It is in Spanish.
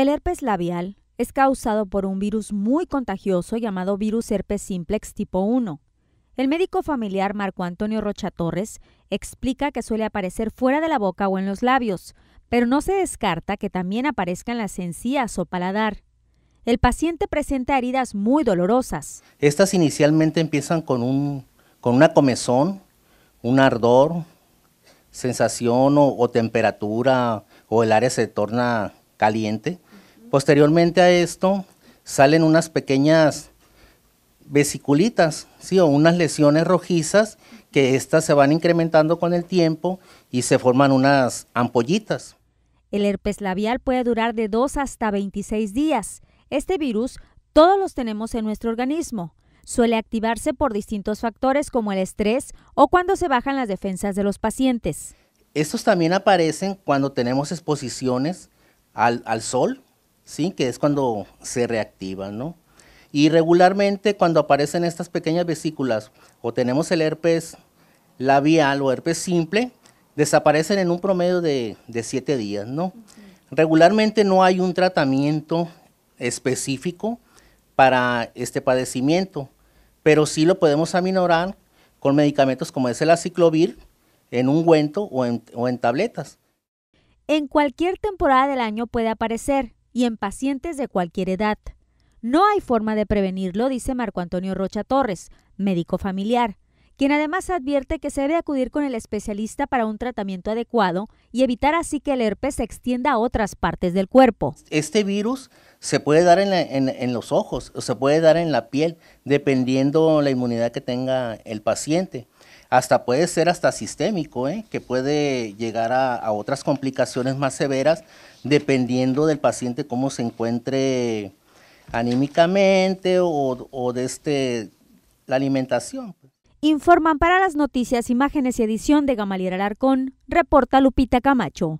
El herpes labial es causado por un virus muy contagioso llamado virus herpes simplex tipo 1. El médico familiar Marco Antonio Rocha Torres explica que suele aparecer fuera de la boca o en los labios, pero no se descarta que también aparezca en las encías o paladar. El paciente presenta heridas muy dolorosas. Estas inicialmente empiezan con, una comezón, un ardor, sensación o temperatura o el área se torna caliente Posteriormente a esto salen unas pequeñas vesiculitas, ¿sí? o unas lesiones rojizas que éstas se van incrementando con el tiempo y se forman unas ampollitas. El herpes labial puede durar de 2 hasta 26 días. Este virus todos los tenemos en nuestro organismo. Suele activarse por distintos factores como el estrés o cuando se bajan las defensas de los pacientes. Estos también aparecen cuando tenemos exposiciones al sol, ¿sí? que es cuando se reactiva. Y regularmente cuando aparecen estas pequeñas vesículas o tenemos el herpes labial o herpes simple, desaparecen en un promedio de, siete días. ¿no? Regularmente no hay un tratamiento específico para este padecimiento, pero sí lo podemos aminorar con medicamentos como es el aciclovir en ungüento o o en tabletas. En cualquier temporada del año puede aparecer, y en pacientes de cualquier edad. No hay forma de prevenirlo, dice Marco Antonio Rocha Torres, médico familiar quien además advierte que se debe acudir con el especialista para un tratamiento adecuado y evitar así que el herpes se extienda a otras partes del cuerpo. Este virus se puede dar en, los ojos o se puede dar en la piel, dependiendo la inmunidad que tenga el paciente hasta puede ser hasta sistémico, ¿eh? que puede llegar a, otras complicaciones más severas dependiendo del paciente cómo se encuentre anímicamente o, o de este, la alimentación. Pues. Informan para las noticias, imágenes y edición de Gamaliel Alarcón, reporta Lupita Camacho.